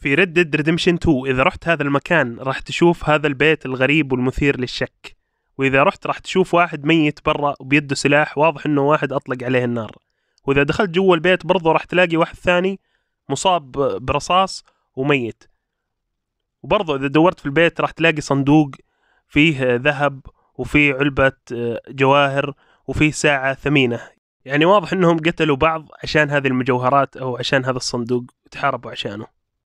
في ريد ديد ريدمشن 2 اذا رحت هذا المكان راح تشوف هذا البيت الغريب والمثير للشك واذا رحت راح تشوف واحد ميت برا وبيده سلاح واضح انه واحد اطلق عليه النار واذا دخلت جوا البيت برضه راح تلاقي واحد ثاني مصاب برصاص وميت وبرضه اذا دورت في البيت راح تلاقي صندوق فيه ذهب وفيه علبة آه، جواهر وفيه ساعة ثمينة يعني واضح انهم قتلوا بعض عشان هذه المجوهرات او عشان هذا الصندوق تحاربوا عشانه